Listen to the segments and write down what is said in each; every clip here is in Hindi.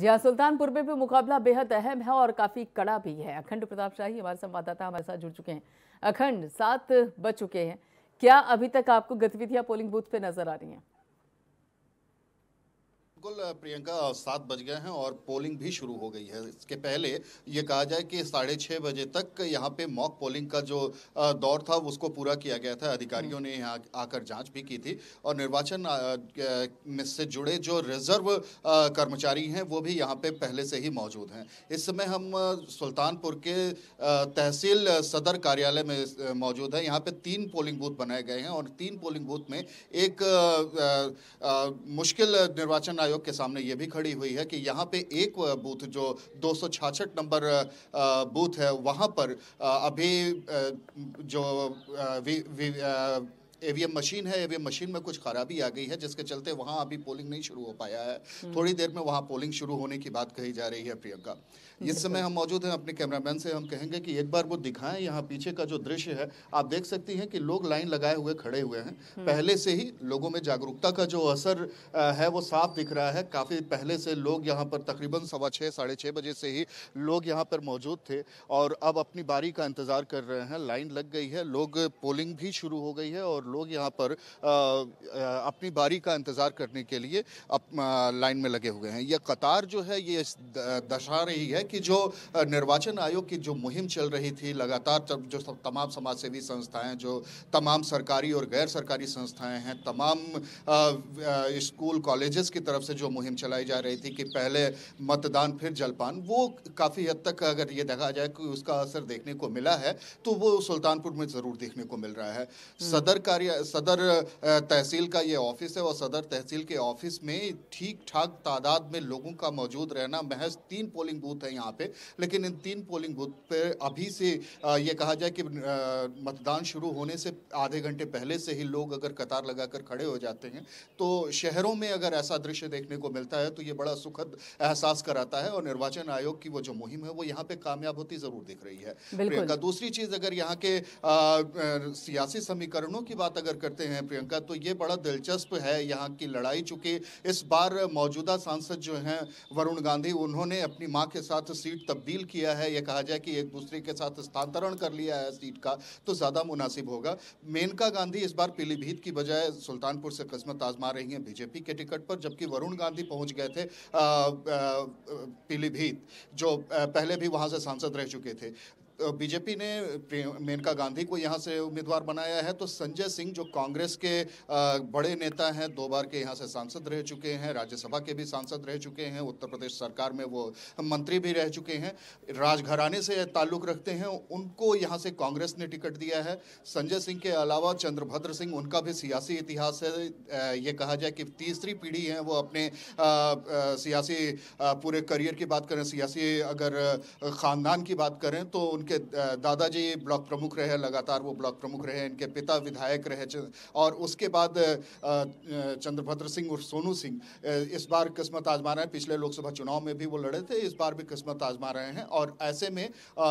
जी हाँ सुल्तानपुर में भी मुकाबला बेहद अहम है और काफ़ी कड़ा भी है अखंड प्रताप शाही हमारे संवाददाता हमारे साथ जुड़ चुके हैं अखंड सात बज चुके हैं क्या अभी तक आपको गतिविधियां पोलिंग बूथ पे नजर आ रही हैं बिल्कुल प्रियंका सात बज गए हैं और पोलिंग भी शुरू हो गई है इसके पहले ये कहा जाए कि साढ़े छः बजे तक यहाँ पे मॉक पोलिंग का जो दौर था उसको पूरा किया गया था अधिकारियों ने यहाँ आकर जांच भी की थी और निर्वाचन में से जुड़े जो रिजर्व कर्मचारी हैं वो भी यहाँ पे पहले से ही मौजूद हैं इस समय हम सुल्तानपुर के तहसील सदर कार्यालय में मौजूद हैं यहाँ पर तीन पोलिंग बूथ बनाए गए हैं और तीन पोलिंग बूथ में एक मुश्किल निर्वाचन आयोग के सामने ये भी खड़ी हुई है कि यहाँ पे एक बूथ जो दो नंबर बूथ है वहाँ पर अभी जो वी, वी, एम मशीन है एम मशीन में कुछ खराबी आ गई है जिसके चलते वहाँ अभी पोलिंग नहीं शुरू हो पाया है हम्म। थोड़ी देर में वहाँ पोलिंग शुरू होने की बात कही जा रही है प्रियंका इस समय हम मौजूद हैं अपने कैमरामैन से हम कहेंगे कि एक बार वो दिखाएं यहाँ पीछे का जो दृश्य है आप देख सकती हैं कि लोग लाइन लगाए हुए खड़े हुए हैं हम्म। पहले से ही लोगों में जागरूकता का जो असर है वो साफ दिख रहा है काफ़ी पहले से लोग यहाँ पर तकरीबन सवा छः साढ़े छः बजे से ही लोग यहाँ पर मौजूद थे और अब अपनी बारी का इंतज़ार कर रहे हैं लाइन लग गई है लोग पोलिंग भी शुरू हो गई है और लोग यहाँ पर अपनी बारी का इंतज़ार करने के लिए लाइन में लगे हुए हैं यह कतार जो है ये दर्शा रही है कि जो निर्वाचन आयोग की जो मुहिम चल रही थी लगातार जो तमाम समाजसेवी संस्थाएं जो तमाम सरकारी और गैर सरकारी संस्थाएं हैं तमाम स्कूल कॉलेजेस की तरफ से जो मुहिम चलाई जा रही थी कि पहले मतदान फिर जलपान वो काफ़ी हद तक अगर ये देखा जाए कि उसका असर देखने को मिला है तो वो सुल्तानपुर में ज़रूर देखने को मिल रहा है हम्म। सदर का सदर सदर तहसील का ये ऑफिस है और सदर तहसील के ऑफिस में ठीक ठाक तादाद में लोगों का मौजूद रहना महज तीन पोलिंग बूथ है यहाँ पे लेकिन इन तीन पोलिंग बूथ पे अभी से ये कहा जाए कि मतदान शुरू होने से आधे घंटे पहले से ही लोग अगर कतार लगाकर खड़े हो जाते हैं तो शहरों में अगर ऐसा दृश्य देखने को मिलता है तो ये बड़ा सुखद एहसास कराता है और निर्वाचन आयोग की वो जो मुहिम है वो यहाँ पे कामयाब होती जरूर दिख रही है प्रियंका दूसरी चीज अगर यहाँ के सियासी समीकरणों की बात बात अगर करते हैं प्रियंका तो ये बड़ा दिलचस्प है यहाँ की लड़ाई चूंकि इस बार मौजूदा सांसद जो हैं वरुण गांधी उन्होंने अपनी माँ के साथ सीट तब्दील किया है यह कहा जाए कि एक दूसरे के साथ स्थानांतरण कर लिया है सीट का तो ज़्यादा मुनासिब होगा मेनका गांधी इस बार पीलीभीत की बजाय सुल्तानपुर से किस्मत आजमा रही हैं बीजेपी के टिकट पर जबकि वरुण गांधी पहुँच गए थे पीलीभीत जो पहले भी वहाँ से सांसद रह चुके थे बीजेपी ने मेनका गांधी को यहाँ से उम्मीदवार बनाया है तो संजय सिंह जो कांग्रेस के बड़े नेता हैं दो बार के यहाँ से सांसद रह चुके हैं राज्यसभा के भी सांसद रह चुके हैं उत्तर प्रदेश सरकार में वो मंत्री भी रह चुके हैं राजघराने से ताल्लुक रखते हैं उनको यहाँ से कांग्रेस ने टिकट दिया है संजय सिंह के अलावा चंद्रभद्र सिंह उनका भी सियासी इतिहास है ये कहा जाए कि तीसरी पीढ़ी है वो अपने सियासी पूरे करियर की बात करें सियासी अगर ख़ानदान की बात करें तो उनके इनके दादाजी ब्लॉक प्रमुख रहे लगातार वो ब्लॉक प्रमुख रहे इनके पिता विधायक रहे और उसके बाद चंद्रभद्र सिंह और सोनू सिंह इस बार किस्मत आजमा रहे हैं पिछले लोकसभा चुनाव में भी वो लड़े थे इस बार भी किस्मत आजमा रहे हैं और ऐसे में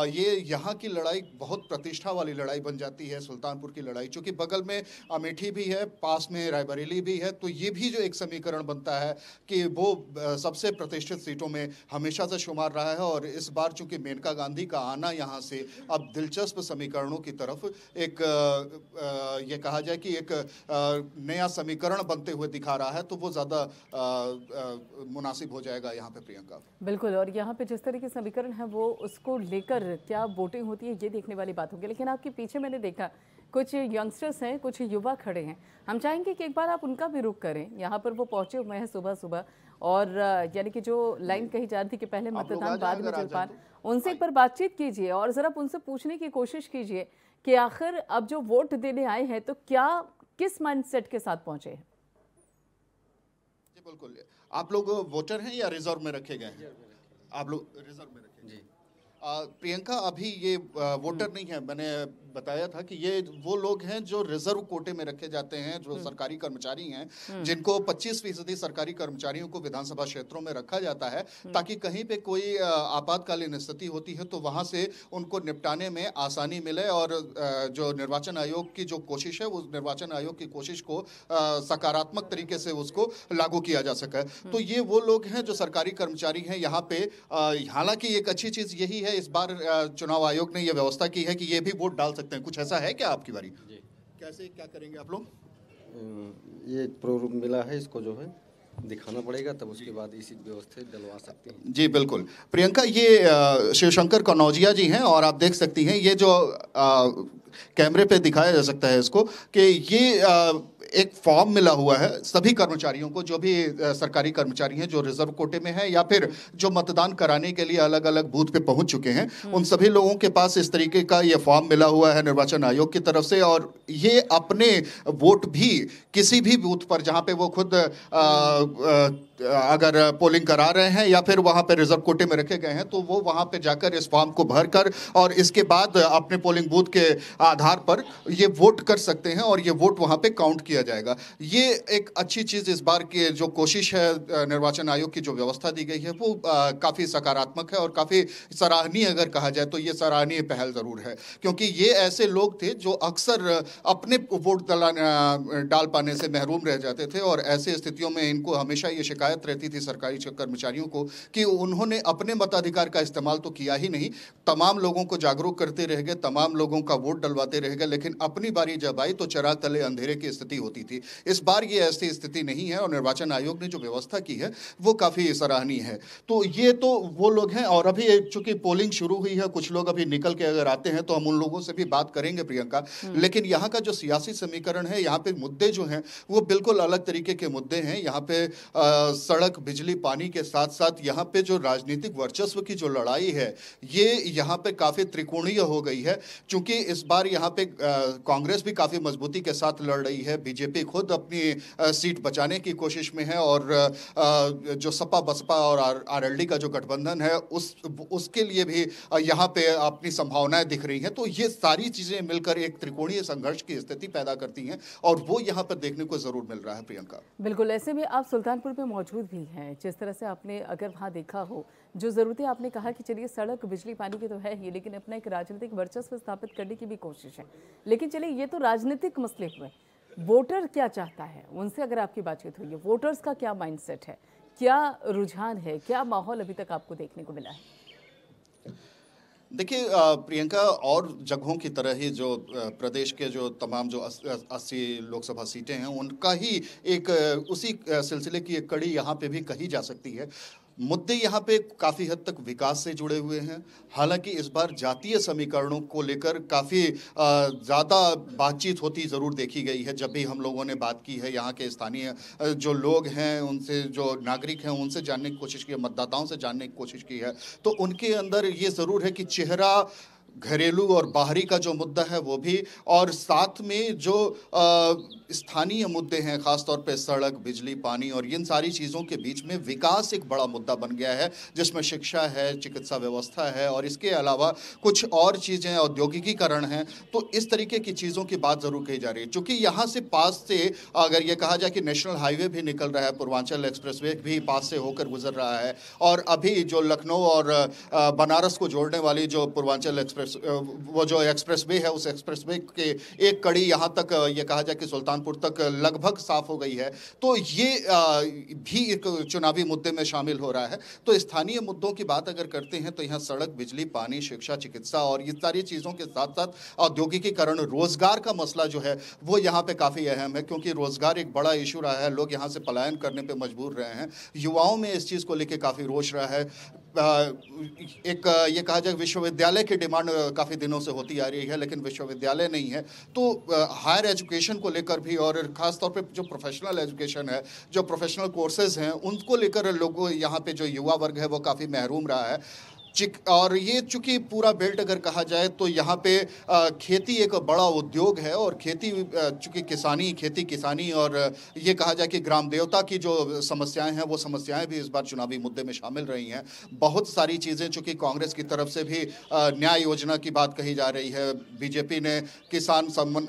ये यहाँ की लड़ाई बहुत प्रतिष्ठा वाली लड़ाई बन जाती है सुल्तानपुर की लड़ाई चूँकि बगल में अमेठी भी है पास में रायबरेली भी है तो ये भी जो एक समीकरण बनता है कि वो सबसे प्रतिष्ठित सीटों में हमेशा से शुमार रहा है और इस बार चूंकि मेनका गांधी का आना यहाँ से अब दिलचस्प समीकरणों की तरफ एक ये कहा जाए कि एक नया समीकरण बनते हुए दिखा रहा है तो वो ज़्यादा मुनासिब हो जाएगा यहाँ पे प्रियंका बिल्कुल और यहाँ पे जिस तरह के समीकरण है वो उसको लेकर क्या वोटिंग होती है ये देखने वाली बात होगी लेकिन आपके पीछे मैंने देखा कुछ यंगस्टर्स हैं कुछ युवा खड़े हैं हम चाहेंगे कि एक बार आप उनका भी रुख करें यहाँ पर वो पहुँचे हुए हैं सुबह सुबह और यानी कि जो लाइन कही जा रही थी कि पहले मतदान बाद में जलपान उनसे हाँ एक बार बातचीत कीजिए और ज़रा उनसे पूछने की कोशिश कीजिए कि आखिर अब जो वोट देने आए हैं तो क्या किस माइंडसेट के साथ पहुंचे हैं जी बिल्कुल आप लोग वोटर हैं या रिजर्व में रखे गए हैं आप लोग रिजर्व में रखे जी प्रियंका अभी ये वोटर नहीं है मैंने बताया था कि ये वो लोग हैं जो रिजर्व कोटे में रखे जाते हैं जो हम्म। सरकारी कर्मचारी हैं हम्म। जिनको 25 फीसदी सरकारी कर्मचारियों को विधानसभा क्षेत्रों में रखा जाता है हम्म। ताकि कहीं पे कोई आपातकालीन स्थिति होती है तो वहां से उनको निपटाने में आसानी मिले और जो निर्वाचन आयोग की जो कोशिश है उस निर्वाचन आयोग की कोशिश को सकारात्मक तरीके से उसको लागू किया जा सके तो ये वो लोग हैं जो सरकारी कर्मचारी हैं यहाँ पे हालांकि एक अच्छी चीज यही है इस बार चुनाव आयोग ने यह व्यवस्था की है कि ये भी वोट डाल सकते हैं कुछ ऐसा है क्या आपकी बारी कैसे क्या करेंगे आप लोग ये प्रारूप मिला है इसको जो है दिखाना पड़ेगा तब उसके बाद इसी व्यवस्था डलवा सकते हैं जी बिल्कुल प्रियंका ये शिवशंकर कनौजिया जी हैं और आप देख सकती हैं ये जो आ, कैमरे पे दिखाया जा सकता है इसको कि ये आ, एक फॉर्म मिला हुआ है सभी कर्मचारियों को जो भी सरकारी कर्मचारी हैं जो रिजर्व कोटे में हैं या फिर जो मतदान कराने के लिए अलग अलग बूथ पे पहुंच चुके हैं हम्म। उन सभी लोगों के पास इस तरीके का ये फॉर्म मिला हुआ है निर्वाचन आयोग की तरफ से और ये अपने वोट भी किसी भी बूथ पर जहाँ पे वो खुद आ, आ, अगर पोलिंग करा रहे हैं या फिर वहाँ पर रिजर्व कोटे में रखे गए हैं तो वो वहाँ पर जाकर इस फॉर्म को भर कर और इसके बाद अपने पोलिंग बूथ के आधार पर ये वोट कर सकते हैं और ये वोट वहाँ पे काउंट किया दिया जाएगा ये एक अच्छी चीज़ इस बार की जो कोशिश है निर्वाचन आयोग की जो व्यवस्था दी गई है वो काफ़ी सकारात्मक है और काफ़ी सराहनीय अगर कहा जाए तो ये सराहनीय पहल ज़रूर है क्योंकि ये ऐसे लोग थे जो अक्सर अपने वोट डाल पाने से महरूम रह जाते थे और ऐसे स्थितियों में इनको हमेशा ये शिकायत रहती थी सरकारी कर्मचारियों को कि उन्होंने अपने मताधिकार का इस्तेमाल तो किया ही नहीं तमाम लोगों को जागरूक करते रह गए तमाम लोगों का वोट डलवाते रह गए लेकिन अपनी बारी जब आई तो चरा तले अंधेरे की स्थिति होती थी इस बार ये ऐसी स्थिति नहीं है और निर्वाचन आयोग ने जो व्यवस्था की है वो काफ़ी सराहनीय है तो ये तो वो लोग हैं और अभी चूंकि पोलिंग शुरू हुई है कुछ लोग अभी निकल के अगर आते हैं तो हम उन लोगों से भी बात करेंगे प्रियंका हम्म। लेकिन यहाँ का जो सियासी समीकरण है यहाँ पे मुद्दे जो हैं वो बिल्कुल अलग तरीके के मुद्दे हैं यहाँ पे सड़क बिजली पानी के साथ साथ यहाँ पे जो राजनीतिक वर्चस्व की जो लड़ाई है ये यहाँ पे काफ़ी त्रिकोणीय हो गई है चूंकि इस बार यहाँ पे कांग्रेस भी काफ़ी मजबूती के साथ लड़ रही है बीजेपी खुद अपनी सीट बचाने की कोशिश में है और जो सपा बसपा और आरएलडी का जो गठबंधन है उस उसके लिए भी यहाँ पे अपनी संभावनाएं दिख रही हैं तो ये सारी चीज़ें मिलकर एक त्रिकोणीय संघर्ष की स्थिति पैदा करती हैं और वो यहाँ पर देखने को ज़रूर मिल रहा है प्रियंका बिल्कुल ऐसे में आप सुल्तानपुर में मौजूद भी हैं जिस तरह से आपने अगर वहाँ देखा हो जो ज़रूरतें आपने कहा कि चलिए सड़क बिजली पानी की तो है ही लेकिन अपना एक राजनीतिक वर्चस्व स्थापित करने की भी कोशिश है लेकिन चलिए ये तो राजनीतिक मसले हुए वोटर क्या चाहता है उनसे अगर आपकी बातचीत हुई है वोटर्स का क्या माइंडसेट है क्या रुझान है क्या माहौल अभी तक आपको देखने को मिला है देखिए प्रियंका और जगहों की तरह ही जो प्रदेश के जो तमाम जो अस्सी लोकसभा सीटें हैं उनका ही एक उसी सिलसिले की एक कड़ी यहाँ पे भी कही जा सकती है मुद्दे यहाँ पे काफ़ी हद तक विकास से जुड़े हुए हैं हालांकि इस बार जातीय समीकरणों को लेकर काफ़ी ज़्यादा बातचीत होती ज़रूर देखी गई है जब भी हम लोगों ने बात की है यहाँ के स्थानीय जो लोग हैं उनसे जो नागरिक हैं उनसे जानने की कोशिश की है मतदाताओं से जानने की कोशिश की है तो उनके अंदर ये ज़रूर है कि चेहरा घरेलू और बाहरी का जो मुद्दा है वो भी और साथ में जो स्थानीय मुद्दे हैं खासतौर पे सड़क बिजली पानी और इन सारी चीज़ों के बीच में विकास एक बड़ा मुद्दा बन गया है जिसमें शिक्षा है चिकित्सा व्यवस्था है और इसके अलावा कुछ और चीज़ें औद्योगिकीकरण हैं तो इस तरीके की चीज़ों की बात ज़रूर कही जा रही है चूँकि यहाँ से पास से अगर ये कहा जाए कि नेशनल हाईवे भी निकल रहा है पूर्वांचल एक्सप्रेस भी पास से होकर गुजर रहा है और अभी जो लखनऊ और बनारस को जोड़ने वाली जो पूर्वांचल एक्सप्रेस एक्सप्रेस वो जो एक्सप्रेस वे है उस एक्सप्रेस वे के एक कड़ी यहाँ तक ये कहा जाए कि सुल्तानपुर तक लगभग साफ हो गई है तो ये भी एक चुनावी मुद्दे में शामिल हो रहा है तो स्थानीय मुद्दों की बात अगर करते हैं तो यहाँ सड़क बिजली पानी शिक्षा चिकित्सा और ये सारी चीज़ों के साथ साथ औद्योगिकीकरण रोजगार का मसला जो है वो यहाँ पर काफ़ी अहम है क्योंकि रोजगार एक बड़ा इशू रहा है लोग यहाँ से पलायन करने पर मजबूर रहे हैं युवाओं में इस चीज़ को लेकर काफ़ी रोष रहा है एक ये कहा जाए विश्वविद्यालय की डिमांड काफ़ी दिनों से होती आ रही है लेकिन विश्वविद्यालय नहीं है तो हायर एजुकेशन को लेकर भी और ख़ासतौर पर जो प्रोफेशनल एजुकेशन है जो प्रोफेशनल कोर्सेज हैं उनको लेकर लोगों यहाँ पे जो युवा वर्ग है वो काफ़ी महरूम रहा है चिक और ये चूंकि पूरा बेल्ट अगर कहा जाए तो यहाँ पे खेती एक बड़ा उद्योग है और खेती चूंकि किसानी खेती किसानी और ये कहा जाए कि ग्राम देवता की जो समस्याएं हैं वो समस्याएं भी इस बार चुनावी मुद्दे में शामिल रही हैं बहुत सारी चीज़ें चूंकि कांग्रेस की तरफ से भी न्याय योजना की बात कही जा रही है बीजेपी ने किसान सम्मान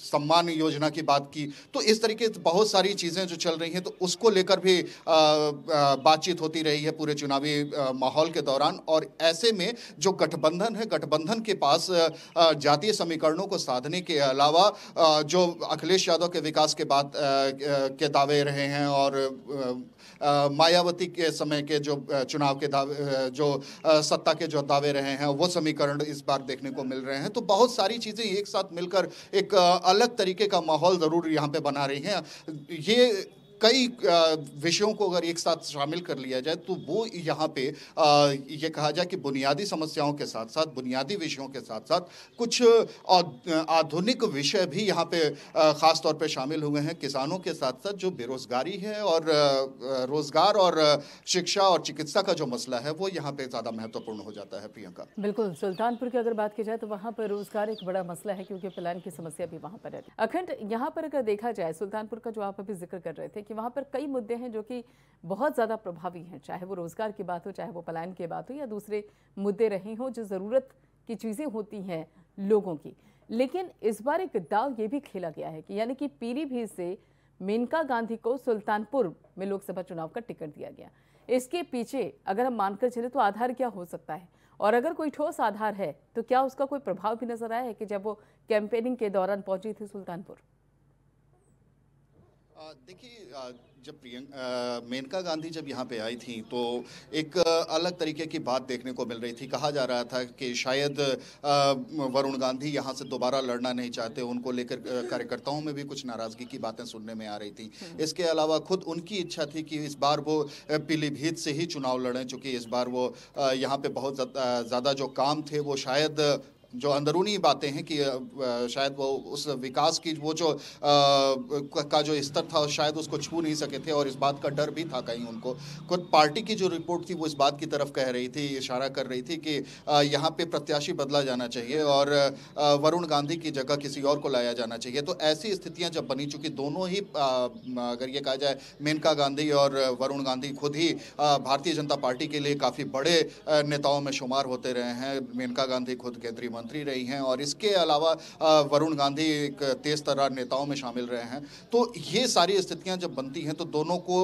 सम्मान योजना की बात की तो इस तरीके से बहुत सारी चीज़ें जो चल रही हैं तो उसको लेकर भी बातचीत होती रही है पूरे चुनावी माहौल के दौरान और ऐसे में जो गठबंधन है गठबंधन के पास जातीय समीकरणों को साधने के अलावा जो अखिलेश यादव के विकास के बाद के दावे रहे हैं और मायावती के समय के जो चुनाव के दावे जो सत्ता के जो दावे रहे हैं वो समीकरण इस बार देखने को मिल रहे हैं तो बहुत सारी चीज़ें एक साथ मिलकर एक अलग तरीके का माहौल ज़रूर यहाँ पे बना रही हैं ये कई विषयों को अगर एक साथ शामिल कर लिया जाए तो वो यहाँ पे ये कहा जाए कि बुनियादी समस्याओं के साथ साथ बुनियादी विषयों के साथ साथ कुछ आधुनिक विषय भी यहाँ पे ख़ास तौर पे शामिल हुए हैं किसानों के साथ साथ जो बेरोज़गारी है और रोज़गार और शिक्षा और चिकित्सा का जो मसला है वो यहाँ पे ज़्यादा महत्वपूर्ण हो जाता है प्रियंका बिल्कुल सुल्तानपुर की अगर बात की जाए तो वहाँ पर रोज़गार एक बड़ा मसला है क्योंकि प्लान की समस्या भी वहाँ पर है अखंड यहाँ पर अगर देखा जाए सुल्तानपुर का जो आप अभी जिक्र कर रहे थे कि कि वहाँ पर कई मुद्दे हैं जो कि बहुत ज़्यादा प्रभावी हैं चाहे वो रोज़गार की बात हो चाहे वो पलायन की बात हो या दूसरे मुद्दे रहे हों जो ज़रूरत की चीज़ें होती हैं लोगों की लेकिन इस बार एक दाव ये भी खेला गया है कि यानी कि पीलीभीत से मेनका गांधी को सुल्तानपुर में लोकसभा चुनाव का टिकट दिया गया इसके पीछे अगर हम मानकर चले तो आधार क्या हो सकता है और अगर कोई ठोस आधार है तो क्या उसका कोई प्रभाव भी नजर आया है कि जब वो कैंपेनिंग के दौरान पहुंची थी सुल्तानपुर देखिए जब प्रियंका मेनका गांधी जब यहाँ पे आई थी तो एक अलग तरीके की बात देखने को मिल रही थी कहा जा रहा था कि शायद वरुण गांधी यहाँ से दोबारा लड़ना नहीं चाहते उनको लेकर कार्यकर्ताओं में भी कुछ नाराज़गी की बातें सुनने में आ रही थी हम्म। इसके अलावा खुद उनकी इच्छा थी कि इस बार वो पीलीभीत से ही चुनाव लड़ें चूँकि इस बार वो यहाँ पर बहुत ज़्यादा जो काम थे वो शायद जो अंदरूनी बातें हैं कि शायद वो उस विकास की वो जो आ, का जो स्तर था शायद उसको छू नहीं सके थे और इस बात का डर भी था कहीं उनको खुद पार्टी की जो रिपोर्ट थी वो इस बात की तरफ कह रही थी इशारा कर रही थी कि यहाँ पे प्रत्याशी बदला जाना चाहिए और वरुण गांधी की जगह किसी और को लाया जाना चाहिए तो ऐसी स्थितियाँ जब बनी चुकी दोनों ही अगर ये कहा जाए मेनका गांधी और वरुण गांधी खुद ही भारतीय जनता पार्टी के लिए काफ़ी बड़े नेताओं में शुमार होते रहे हैं मेनका गांधी खुद केंद्रीय मंत्री मंत्री रही हैं और इसके अलावा वरुण गांधी एक तेज तरार नेताओं में शामिल रहे हैं तो ये सारी स्थितियां जब बनती हैं तो दोनों को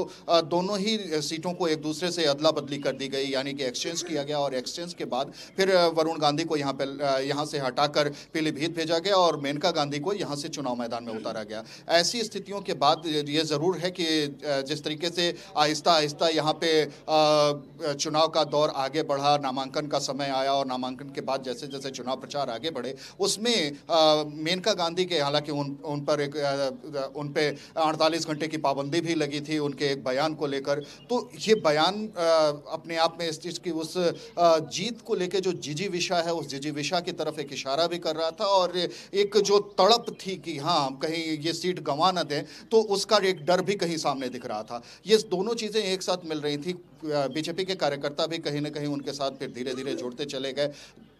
दोनों ही सीटों को एक दूसरे से अदला बदली कर दी गई यानी कि एक्सचेंज किया गया और एक्सचेंज के बाद फिर वरुण गांधी को यहाँ पर यहाँ से हटाकर पीलीभीत भेजा गया और मेनका गांधी को यहाँ से चुनाव मैदान में उतारा गया ऐसी स्थितियों के बाद ये ज़रूर है कि जिस तरीके से आहिस्ता आहिस्ता यहाँ पे चुनाव का दौर आगे बढ़ा नामांकन का समय आया और नामांकन के बाद जैसे जैसे चुनाव प्रचार आगे बढ़े उसमें मेनका गांधी के हालांकि उन उन पर एक उन पे अड़तालीस घंटे की पाबंदी भी लगी थी उनके एक बयान को लेकर तो ये बयान अपने आप में इस चीज़ की उस जीत को लेकर जो जिजी विशा है उस जिजी विशा की तरफ एक इशारा भी कर रहा था और एक जो तड़प थी कि हाँ हम कहीं ये सीट गंवा ना दें तो उसका एक डर भी कहीं सामने दिख रहा था ये दोनों चीज़ें एक साथ मिल रही थी बीजेपी के कार्यकर्ता भी कहीं ना कहीं उनके साथ फिर धीरे धीरे जुड़ते चले गए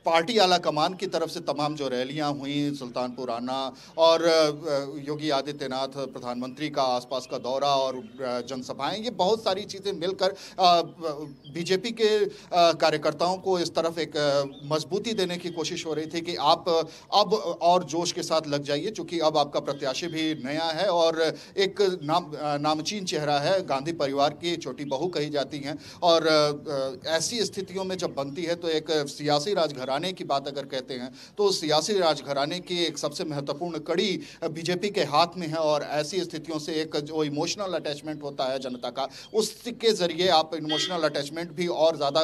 पार्टी आला कमान की तरफ से तमाम जो रैलियां हुई सुल्तानपुर आना और योगी आदित्यनाथ प्रधानमंत्री का आसपास का दौरा और जनसभाएं ये बहुत सारी चीज़ें मिलकर बीजेपी के कार्यकर्ताओं को इस तरफ एक मजबूती देने की कोशिश हो रही थी कि आप अब और जोश के साथ लग जाइए चूँकि अब आपका प्रत्याशी भी नया है और एक नाम नामचीन चेहरा है गांधी परिवार की छोटी बहू कही जाती हैं और ऐसी स्थितियों में जब बनती है तो एक सियासी राजघर राजघराने की बात अगर कहते हैं तो सियासी राजघराने की एक सबसे महत्वपूर्ण कड़ी बीजेपी के हाथ में है और ऐसी स्थितियों से एक जो इमोशनल अटैचमेंट होता है जनता का उसके ज़रिए आप इमोशनल अटैचमेंट भी और ज़्यादा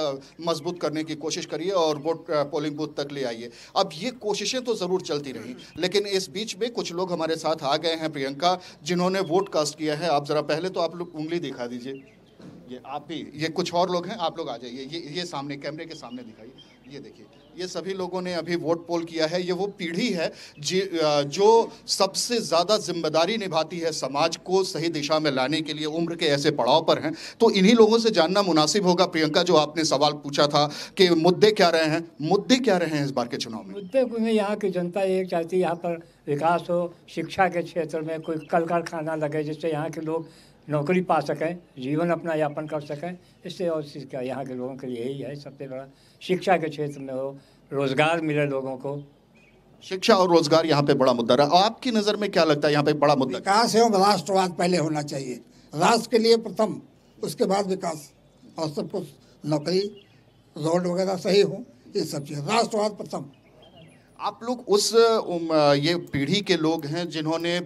मजबूत करने की कोशिश करिए और वोट पोलिंग बूथ तक ले आइए अब ये कोशिशें तो ज़रूर चलती रहीं लेकिन इस बीच में कुछ लोग हमारे साथ आ गए हैं प्रियंका जिन्होंने वोट कास्ट किया है आप ज़रा पहले तो आप लोग उंगली दिखा दीजिए ये आप भी ये कुछ और लोग हैं आप लोग आ जाइए ये ये सामने कैमरे के सामने दिखाइए ये देखिए ये सभी लोगों ने अभी वोट पोल किया है ये वो पीढ़ी है जो सबसे ज़्यादा जिम्मेदारी निभाती है समाज को सही दिशा में लाने के लिए उम्र के ऐसे पड़ाव पर हैं तो इन्हीं लोगों से जानना मुनासिब होगा प्रियंका जो आपने सवाल पूछा था कि मुद्दे क्या रहे हैं मुद्दे क्या रहे हैं इस बार के चुनाव में मुद्दे में यहाँ की जनता ये चाहती है यहाँ पर विकास हो शिक्षा के क्षेत्र में कोई कल कारखाना लगे जिससे यहाँ के लोग नौकरी पा सकें जीवन अपना यापन कर सकें इससे और चीज़ का यहाँ के लोगों के लिए यही है सबसे बड़ा शिक्षा के क्षेत्र में हो रोज़गार मिले लोगों को शिक्षा और रोज़गार यहाँ पे बड़ा मुद्दा रहा आपकी नज़र में क्या लगता है यहाँ पे बड़ा मुद्दा विकास एवं राष्ट्रवाद पहले होना चाहिए राष्ट्र के लिए प्रथम उसके बाद विकास और सब कुछ नौकरी रोड वगैरह सही हो ये सब चीज़ राष्ट्रवाद प्रथम आप लोग उस ये पीढ़ी के लोग हैं जिन्होंने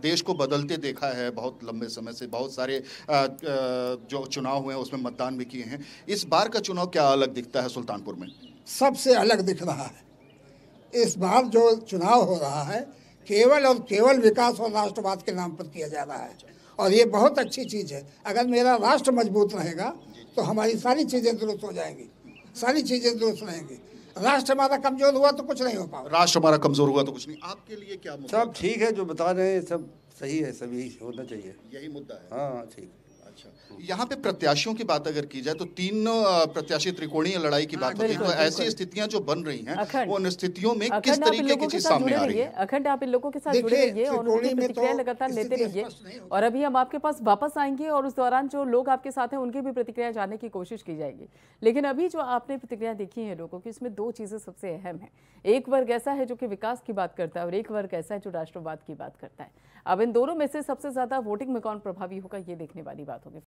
देश को बदलते देखा है बहुत लंबे समय से बहुत सारे जो चुनाव हुए हैं उसमें मतदान भी किए हैं इस बार का चुनाव क्या अलग दिखता है सुल्तानपुर में सबसे अलग दिख रहा है इस बार जो चुनाव हो रहा है केवल और केवल विकास और राष्ट्रवाद के नाम पर किया जा रहा है और ये बहुत अच्छी चीज़ है अगर मेरा राष्ट्र मजबूत रहेगा तो हमारी सारी चीज़ें दुरुस्त हो जाएंगी सारी चीज़ें दुरुस्त रहेंगी राष्ट्र हमारा कमजोर हुआ तो कुछ नहीं हो पाओ राष्ट्र हमारा कमजोर हुआ तो कुछ नहीं आपके लिए क्या सब ठीक है जो बता रहे हैं सब सही है सब यही होना चाहिए यही मुद्दा है हाँ ठीक है अच्छा। यहाँ पे प्रत्याशियों की बात अगर की जाए तो तीन प्रत्याशी त्रिकोणीय लड़ाई की हाँ, बात होती है तो ऐसी स्थितियां जो बन रही हैं उन स्थितियों में किस तरीके की चीज सामने आ रही है अखंड आप इन लोगों के साथ जुड़े रहिए और उनकी प्रतिक्रिया तो लगातार लेते रहिए और अभी हम आपके पास वापस आएंगे और उस दौरान जो लोग आपके साथ हैं उनकी भी प्रतिक्रिया जानने की कोशिश की जाएगी लेकिन अभी जो आपने प्रतिक्रिया देखी है लोगों की इसमें दो चीजें सबसे अहम है एक वर्ग ऐसा है जो कि विकास की बात करता है और एक वर्ग ऐसा है जो राष्ट्रवाद की बात करता है अब इन दोनों में से सबसे ज्यादा वोटिंग में कौन प्रभावी होगा ये देखने वाली बात